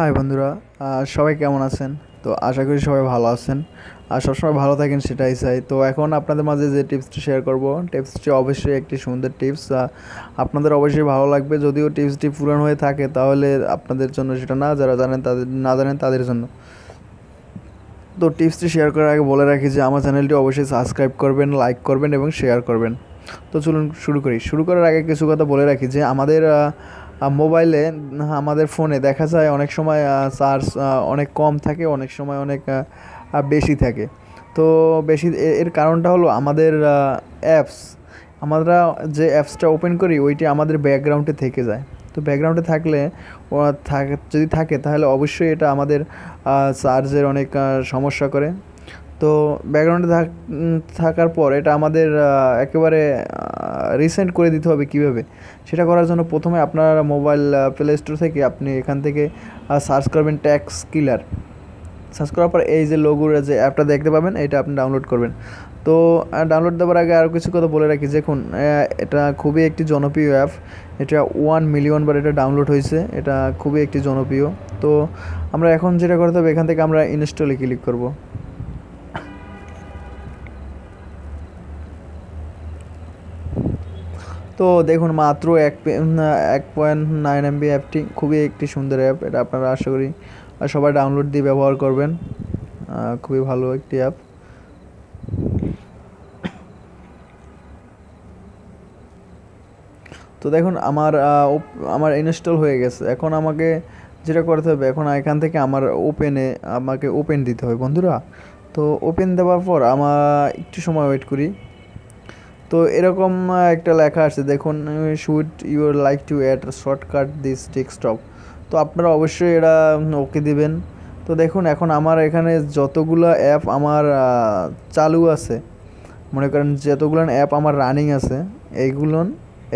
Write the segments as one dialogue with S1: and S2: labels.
S1: high বন্ধুরা সবাই কেমন আছেন তো আশা করি সবাই ভালো আছেন আর সবসময় ভালো থাকেন সেটাই চাই তো এখন আপনাদের মাঝে যে টিপসটি শেয়ার করব টিপসটি অবশ্যই একটি সুন্দর টিপস আপনাদের অবশ্যই ভালো লাগবে যদিও টিপসটি পূরণ হয়ে থাকে তাহলে আপনাদের জন্য সেটা না যারা জানেন তাদের না জানেন তাদের জন্য তো টিপসটি শেয়ার করার আগে বলে রাখি যে আমার চ্যানেলটি অবশ্যই সাবস্ক্রাইব করবেন লাইক করবেন এবং শেয়ার করবেন তো চলুন শুরু করি শুরু করার আগে কিছু কথা বলে রাখি যে আমাদের মোবাইলে আমাদের ফোনে দেখা যায় অনেক সময় চার্জ অনেক কম থাকে অনেক সময় অনেক বেশি থাকে তো বেশি এর কারণটা হলো আমাদের অ্যাপস আমরা যে অ্যাপসটা ওপেন করি ওইটি আমাদের ব্যাকগ্রাউন্ডে থেকে যায় তো ব্যাকগ্রাউন্ডে থাকলে যদি থাকে তাহলে অবশ্যই এটা আমাদের চার্জের অনেক সমস্যা করে তো ব্যাকগ্রাউন্ডে থাকার পর এটা আমাদের একেবারে রিসেন্ট করে দিতে হবে কিভাবে সেটা করার জন্য প্রথমে আপনার মোবাইল প্লে স্টোর থেকে আপনি এখান থেকে সার্চ করবেন ট্যাক্স কিলার সার্চ করার পর এই যে লোগুর যে অ্যাপটা দেখতে পাবেন এটা আপনি ডাউনলোড করবেন তো ডাউনলোড দেওয়ার আগে আরও কিছু কথা বলে রাখি দেখুন এটা খুবই একটি জনপ্রিয় অ্যাপ এটা ওয়ান মিলিয়ন বার এটা ডাউনলোড হয়েছে এটা খুবই একটি জনপ্রিয় তো আমরা এখন যেটা করতে হবে এখান থেকে আমরা ইনস্টলে ক্লিক করবো তো দেখুন মাত্র এক এক পয়েন্ট নাইন এমবি অ্যাপটি খুবই একটি সুন্দর অ্যাপ এটা আপনারা আশা করি সবাই ডাউনলোড দিয়ে ব্যবহার করবেন খুবই ভালো একটি অ্যাপ তো দেখুন আমার আমার ইনস্টল হয়ে গেছে এখন আমাকে যেটা করতে হবে এখন এখান থেকে আমার ওপেনে আমাকে ওপেন দিতে হবে বন্ধুরা তো ওপেন দেওয়ার পর আমার একটু সময় ওয়েট করি তো এরকম একটা লেখা আছে দেখুন should your like to add shortcut this desktop তো আপনারা অবশ্যই এটা ওকে দিবেন তো দেখুন এখন আমার এখানে যতগুলো অ্যাপ আমার চালু আছে মনে করেন যতগুলো অ্যাপ আমার রানিং আছে এইগুলো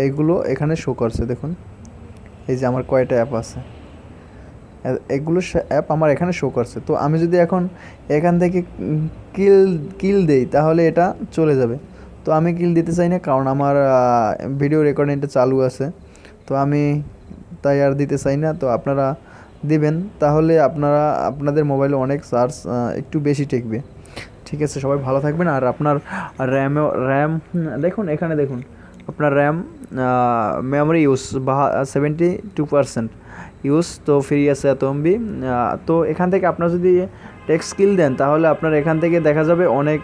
S1: এইগুলো এখানে শো করছে দেখুন এই যে আমার কয়টা অ্যাপ আছে এগুলো অ্যাপ আমার এখানে শো করছে তো আমি যদি এখন এখান থেকে কিল কিল দেই তাহলে এটা চলে যাবে তো আমি কিল দিতে চাই না কারণ আমার ভিডিও রেকর্ডিংটা চালু আছে তো আমি তাই আর দিতে চাই না তো আপনারা দিবেন তাহলে আপনারা আপনাদের মোবাইলে অনেক চার্জ একটু বেশি টেকবে ঠিক আছে সবাই ভালো থাকবেন আর আপনার র্যামে র্যাম দেখুন এখানে দেখুন আপনার র্যাম মেমোরি ইউজ বা সেভেন্টি টু ইউজ তো ফ্রি আছে এত এমবি তো এখান থেকে আপনার যদি টেক্স স্কিল দেন তাহলে আপনার এখান থেকে দেখা যাবে অনেক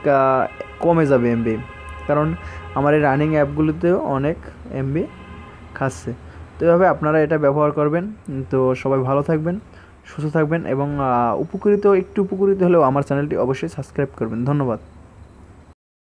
S1: কমে যাবে এমবি কারণ আমার এই রানিং অ্যাপগুলিতেও অনেক এমবি খাচ্ছে তো এভাবে আপনারা এটা ব্যবহার করবেন তো সবাই ভালো থাকবেন সুস্থ থাকবেন এবং উপকৃত একটু উপকৃত হলেও আমার চ্যানেলটি অবশ্যই সাবস্ক্রাইব করবেন ধন্যবাদ